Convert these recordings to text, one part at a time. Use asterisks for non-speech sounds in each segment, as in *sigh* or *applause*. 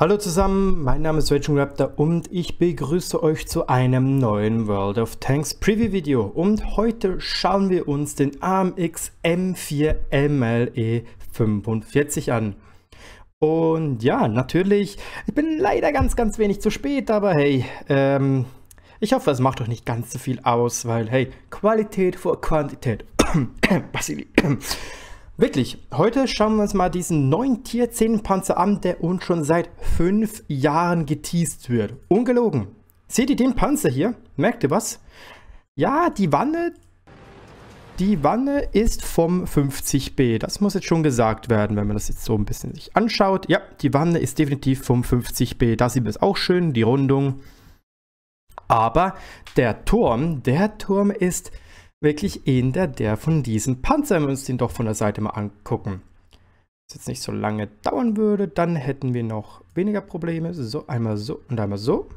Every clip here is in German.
Hallo zusammen, mein Name ist Raging Raptor und ich begrüße euch zu einem neuen World of Tanks Preview Video und heute schauen wir uns den AMX M4 MLE 45 an. Und ja, natürlich, ich bin leider ganz, ganz wenig zu spät, aber hey, ähm, ich hoffe, es macht doch nicht ganz so viel aus, weil hey, Qualität vor Quantität. *coughs* Basili. Wirklich, heute schauen wir uns mal diesen neuen Tier 10 Panzer an, der uns schon seit 5 Jahren geteased wird. Ungelogen. Seht ihr den Panzer hier? Merkt ihr was? Ja, die Wanne, die Wanne ist vom 50B. Das muss jetzt schon gesagt werden, wenn man das jetzt so ein bisschen sich anschaut. Ja, die Wanne ist definitiv vom 50B. Da sieht man es auch schön, die Rundung. Aber der Turm, der Turm ist wirklich ähnelt der von diesem Panzer, wenn wir uns den doch von der Seite mal angucken. Wenn es jetzt nicht so lange dauern würde, dann hätten wir noch weniger Probleme. So, einmal so und einmal so.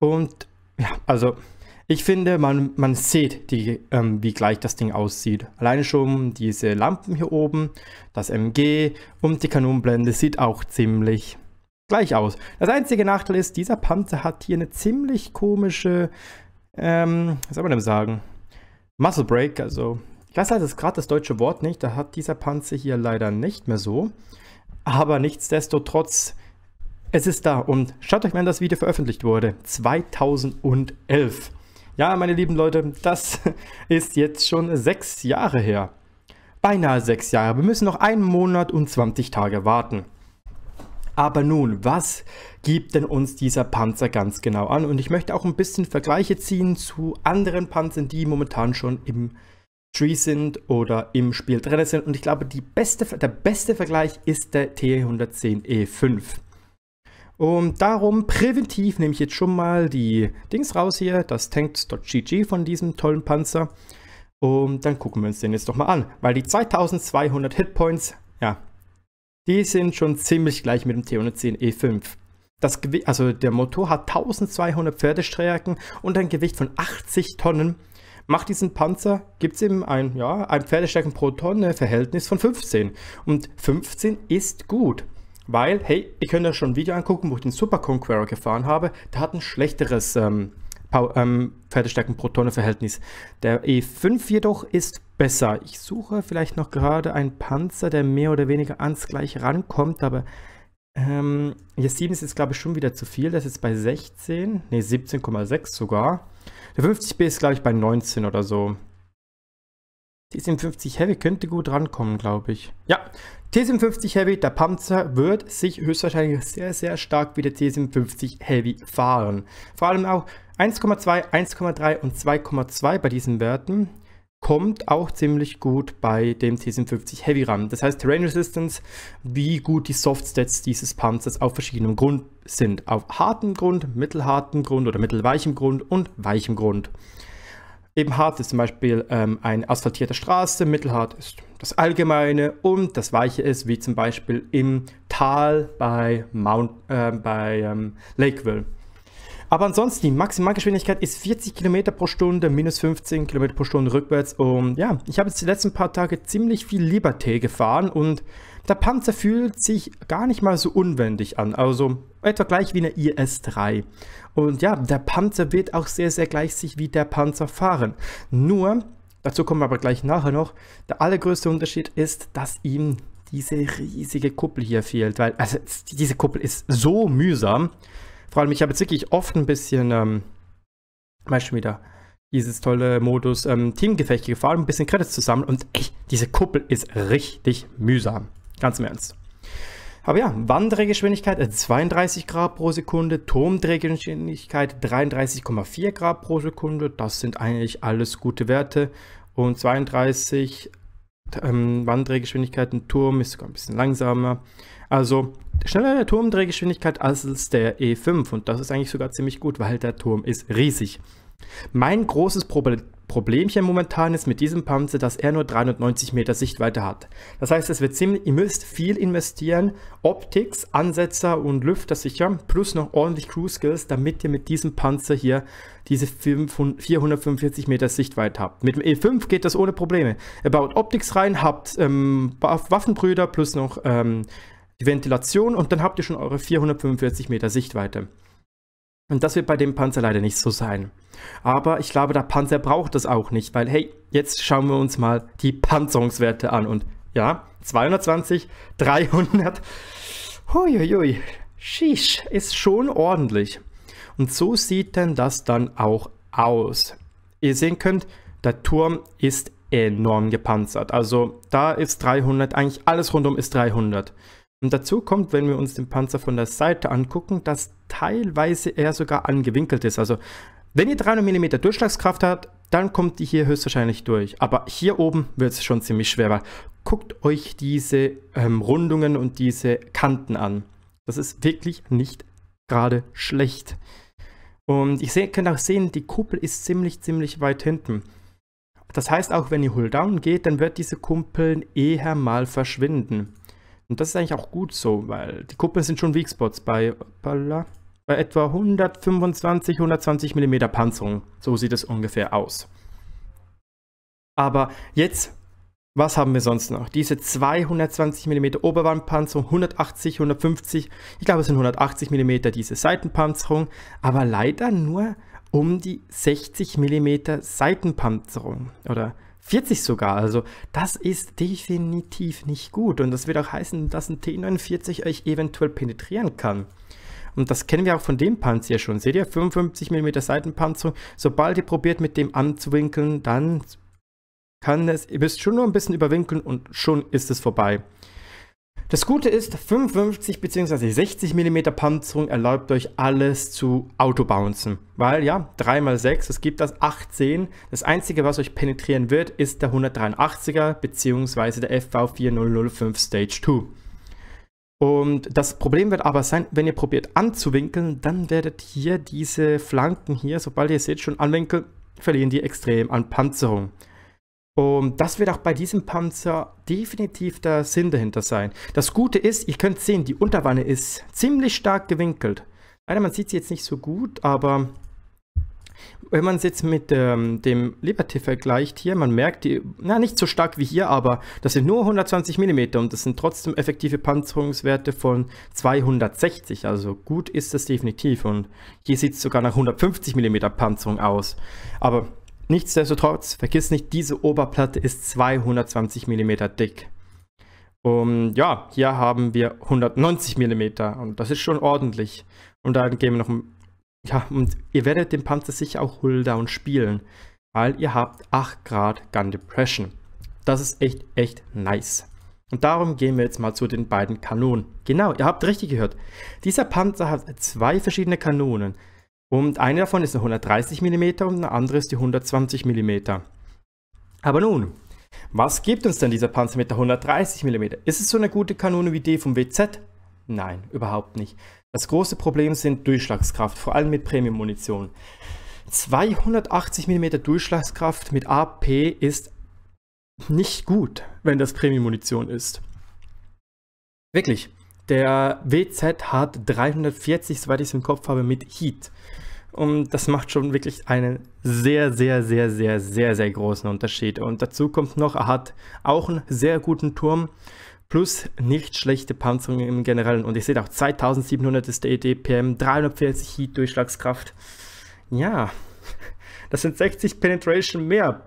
Und ja, also ich finde, man, man sieht, die, ähm, wie gleich das Ding aussieht. Alleine schon diese Lampen hier oben, das MG und die Kanonenblende sieht auch ziemlich gleich aus. Das einzige Nachteil ist, dieser Panzer hat hier eine ziemlich komische, ähm, was soll man denn sagen, Muscle Break, also ich weiß halt jetzt gerade das deutsche Wort nicht, da hat dieser Panzer hier leider nicht mehr so. Aber nichtsdestotrotz, es ist da und schaut euch mal an, das Video veröffentlicht wurde, 2011. Ja, meine lieben Leute, das *laughs* ist jetzt schon sechs Jahre her. Beinahe sechs Jahre, wir müssen noch einen Monat und 20 Tage warten. Aber nun, was gibt denn uns dieser Panzer ganz genau an? Und ich möchte auch ein bisschen Vergleiche ziehen zu anderen Panzern, die momentan schon im Tree sind oder im Spiel drin sind. Und ich glaube, beste, der beste Vergleich ist der T110E5. E Und darum präventiv nehme ich jetzt schon mal die Dings raus hier, das Tanks.gg von diesem tollen Panzer. Und dann gucken wir uns den jetzt doch mal an, weil die 2200 Hitpoints, ja, die sind schon ziemlich gleich mit dem T110 E5. Das also der Motor hat 1200 Pferdestärken und ein Gewicht von 80 Tonnen. Macht diesen Panzer, gibt es eben ein, ja, ein Pferdestärken pro Tonne Verhältnis von 15. Und 15 ist gut. Weil, hey, ihr könnt euch schon ein Video angucken, wo ich den Super Conqueror gefahren habe. Der hat ein schlechteres ähm, ähm, Pferdestärken-Pro-Tonne-Verhältnis. Der E5 jedoch ist besser. Ich suche vielleicht noch gerade einen Panzer, der mehr oder weniger ans gleiche rankommt, aber ähm, hier 7 ist jetzt, glaube ich, schon wieder zu viel. Das ist bei 16, ne 17,6 sogar. Der 50B ist, glaube ich, bei 19 oder so. T57 Heavy könnte gut rankommen, glaube ich. Ja, T57 Heavy, der Panzer, wird sich höchstwahrscheinlich sehr, sehr stark wie der T57 Heavy fahren. Vor allem auch, 1,2, 1,3 und 2,2 bei diesen Werten kommt auch ziemlich gut bei dem T57 Heavy ran. Das heißt Terrain Resistance, wie gut die Soft Softstats dieses Panzers auf verschiedenen Grund sind. Auf hartem Grund, mittelhartem Grund oder mittelweichem Grund und weichem Grund. Eben hart ist zum Beispiel ähm, eine asphaltierte Straße, mittelhart ist das Allgemeine und das Weiche ist, wie zum Beispiel im Tal bei, Mount, äh, bei ähm, Lakeville. Aber ansonsten, die Maximalgeschwindigkeit ist 40 km pro Stunde, minus 15 km pro Stunde rückwärts. Und ja, ich habe jetzt die letzten paar Tage ziemlich viel Liberté gefahren und der Panzer fühlt sich gar nicht mal so unwendig an. Also etwa gleich wie eine IS-3. Und ja, der Panzer wird auch sehr, sehr gleich sich wie der Panzer fahren. Nur, dazu kommen wir aber gleich nachher noch, der allergrößte Unterschied ist, dass ihm diese riesige Kuppel hier fehlt. Weil, also diese Kuppel ist so mühsam. Vor allem, ich habe jetzt wirklich oft ein bisschen, ähm, mal schon wieder, dieses tolle Modus ähm, Teamgefechte gefahren, ein bisschen Credits zu sammeln. Und echt, diese Kuppel ist richtig mühsam. Ganz im Ernst. Aber ja, Wanddrehgeschwindigkeit 32 äh, Grad pro Sekunde, Turmdrehgeschwindigkeit 33,4 Grad pro Sekunde. Das sind eigentlich alles gute Werte. Und 32 ähm, Wanddrehgeschwindigkeit. Ein Turm ist sogar ein bisschen langsamer. Also schneller der Turmdrehgeschwindigkeit als der E5 und das ist eigentlich sogar ziemlich gut, weil der Turm ist riesig. Mein großes Problem Problemchen momentan ist mit diesem Panzer, dass er nur 390 Meter Sichtweite hat. Das heißt, es wird ziemlich, ihr müsst viel investieren, Optics, Ansetzer und Lüfter sicher, plus noch ordentlich Crew Skills, damit ihr mit diesem Panzer hier diese 445 Meter Sichtweite habt. Mit dem E5 geht das ohne Probleme. Ihr baut Optics rein, habt ähm, Waffenbrüder plus noch ähm, Ventilation und dann habt ihr schon eure 445 Meter Sichtweite. Und das wird bei dem Panzer leider nicht so sein. Aber ich glaube, der Panzer braucht das auch nicht, weil hey, jetzt schauen wir uns mal die Panzerungswerte an. Und ja, 220, 300, huiuiui, sheesh, ist schon ordentlich. Und so sieht denn das dann auch aus. Ihr sehen könnt, der Turm ist enorm gepanzert. Also da ist 300, eigentlich alles rundum ist 300. Und dazu kommt, wenn wir uns den Panzer von der Seite angucken, dass teilweise er sogar angewinkelt ist. Also wenn ihr 300 mm Durchschlagskraft habt, dann kommt die hier höchstwahrscheinlich durch. Aber hier oben wird es schon ziemlich schwer, weil guckt euch diese ähm, Rundungen und diese Kanten an. Das ist wirklich nicht gerade schlecht. Und ich seh, könnt auch sehen, die Kuppel ist ziemlich, ziemlich weit hinten. Das heißt, auch wenn ihr Hull Down geht, dann wird diese Kumpel eher mal verschwinden. Und das ist eigentlich auch gut so, weil die Kuppeln sind schon Weakspots bei, bei etwa 125, 120 mm Panzerung. So sieht es ungefähr aus. Aber jetzt, was haben wir sonst noch? Diese 220 mm Oberwandpanzerung, 180, 150, ich glaube es sind 180 mm diese Seitenpanzerung, aber leider nur um die 60 mm Seitenpanzerung oder 40 sogar. Also das ist definitiv nicht gut. Und das wird auch heißen, dass ein T49 euch eventuell penetrieren kann. Und das kennen wir auch von dem Panzer schon. Seht ihr, 55 mm Seitenpanzerung. Sobald ihr probiert, mit dem anzuwinkeln, dann kann es, ihr müsst schon nur ein bisschen überwinkeln und schon ist es vorbei. Das Gute ist, 55 bzw. 60 mm Panzerung erlaubt euch alles zu autobouncen. Weil ja, 3x6, es gibt das 18. Das einzige, was euch penetrieren wird, ist der 183er bzw. der FV4005 Stage 2. Und das Problem wird aber sein, wenn ihr probiert anzuwinkeln, dann werdet hier diese Flanken hier, sobald ihr seht, schon anwinkeln, verlieren die extrem an Panzerung. Und das wird auch bei diesem Panzer definitiv der Sinn dahinter sein. Das Gute ist, ihr könnt sehen, die Unterwanne ist ziemlich stark gewinkelt. Leider, man sieht sie jetzt nicht so gut, aber wenn man es jetzt mit ähm, dem Liberty vergleicht hier, man merkt, die, na nicht so stark wie hier, aber das sind nur 120 mm und das sind trotzdem effektive Panzerungswerte von 260. Also gut ist das definitiv und hier sieht es sogar nach 150 mm Panzerung aus. Aber Nichtsdestotrotz, vergiss nicht, diese Oberplatte ist 220 mm dick. Und ja, hier haben wir 190 mm und das ist schon ordentlich. Und dann gehen wir noch, ja, und ihr werdet den Panzer sicher auch Hulldown spielen, weil ihr habt 8 Grad Gun Depression. Das ist echt, echt nice. Und darum gehen wir jetzt mal zu den beiden Kanonen. Genau, ihr habt richtig gehört. Dieser Panzer hat zwei verschiedene Kanonen. Und eine davon ist eine 130 mm und eine andere ist die 120 mm. Aber nun, was gibt uns denn dieser Panzer mit der 130 mm? Ist es so eine gute Kanone wie die vom WZ? Nein, überhaupt nicht. Das große Problem sind Durchschlagskraft, vor allem mit Premium-Munition. 280 mm Durchschlagskraft mit AP ist nicht gut, wenn das Premium-Munition ist. Wirklich der WZ hat 340, soweit ich es im Kopf habe, mit Heat. Und das macht schon wirklich einen sehr, sehr, sehr, sehr, sehr, sehr großen Unterschied. Und dazu kommt noch, er hat auch einen sehr guten Turm plus nicht schlechte Panzerung im Generellen. Und ich sehe auch 2700 ist der EDPM, 340 Heat Durchschlagskraft. Ja, *laughs* das sind 60 Penetration mehr.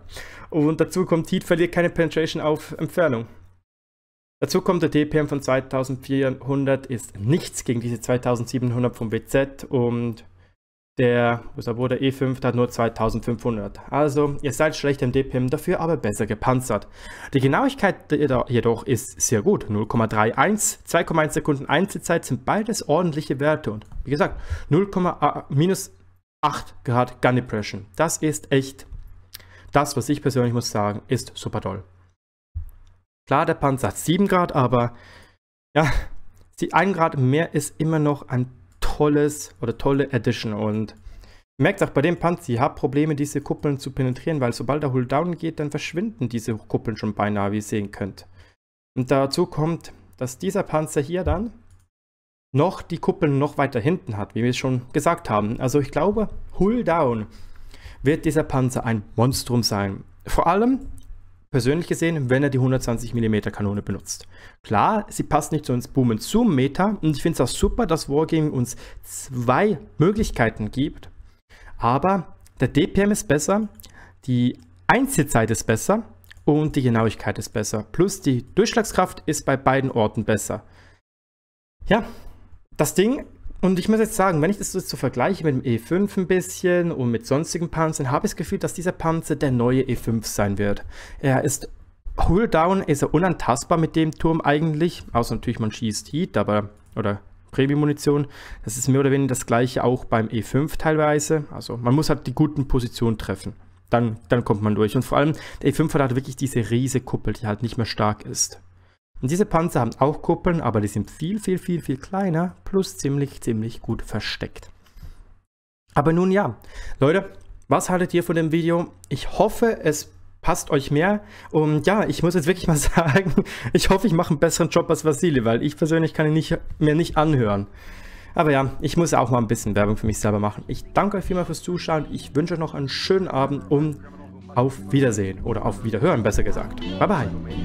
Und dazu kommt Heat, verliert keine Penetration auf Entfernung. Dazu kommt der DPM von 2400 ist nichts gegen diese 2700 vom WZ und der, was wurde, E5 hat nur 2500. Also, ihr seid schlecht im DPM, dafür aber besser gepanzert. Die Genauigkeit jedoch ist sehr gut. 0,31, 2,1 Sekunden Einzelzeit sind beides ordentliche Werte. Und wie gesagt, 0, äh, minus 8 Grad Gun Depression. Das ist echt, das, was ich persönlich muss sagen, ist super toll. Klar, der Panzer hat 7 Grad, aber ja, 1 Grad mehr ist immer noch ein tolles oder tolle Edition. und merkt auch bei dem Panzer, ihr habt Probleme, diese Kuppeln zu penetrieren, weil sobald der Hull down geht, dann verschwinden diese Kuppeln schon beinahe, wie ihr sehen könnt. Und dazu kommt, dass dieser Panzer hier dann noch die Kuppeln noch weiter hinten hat, wie wir es schon gesagt haben. Also ich glaube, Hull down wird dieser Panzer ein Monstrum sein. Vor allem, persönlich gesehen, wenn er die 120mm Kanone benutzt. Klar, sie passt nicht zu uns Boom und Zoom Meter und ich finde es auch super, dass Wargaming uns zwei Möglichkeiten gibt, aber der DPM ist besser, die Einzelzeit ist besser und die Genauigkeit ist besser. Plus die Durchschlagskraft ist bei beiden Orten besser. Ja, das Ding und ich muss jetzt sagen, wenn ich das so vergleiche mit dem E5 ein bisschen und mit sonstigen Panzern, habe ich das Gefühl, dass dieser Panzer der neue E5 sein wird. Er ist Hulldown, ist er unantastbar mit dem Turm eigentlich, außer natürlich man schießt Heat, aber, oder Premium-Munition. Das ist mehr oder weniger das gleiche auch beim E5 teilweise. Also man muss halt die guten Positionen treffen. Dann, dann kommt man durch. Und vor allem, der E5 hat halt wirklich diese riese Kuppel, die halt nicht mehr stark ist. Und diese Panzer haben auch Kuppeln, aber die sind viel, viel, viel, viel kleiner, plus ziemlich, ziemlich gut versteckt. Aber nun ja, Leute, was haltet ihr von dem Video? Ich hoffe, es passt euch mehr. Und ja, ich muss jetzt wirklich mal *laughs* sagen, ich hoffe, ich mache einen besseren Job als Vasili, weil ich persönlich kann ihn nicht, mir nicht anhören. Aber ja, ich muss auch mal ein bisschen Werbung für mich selber machen. Ich danke euch vielmals fürs Zuschauen. Ich wünsche euch noch einen schönen Abend und auf Wiedersehen oder auf Wiederhören, besser gesagt. Bye bye.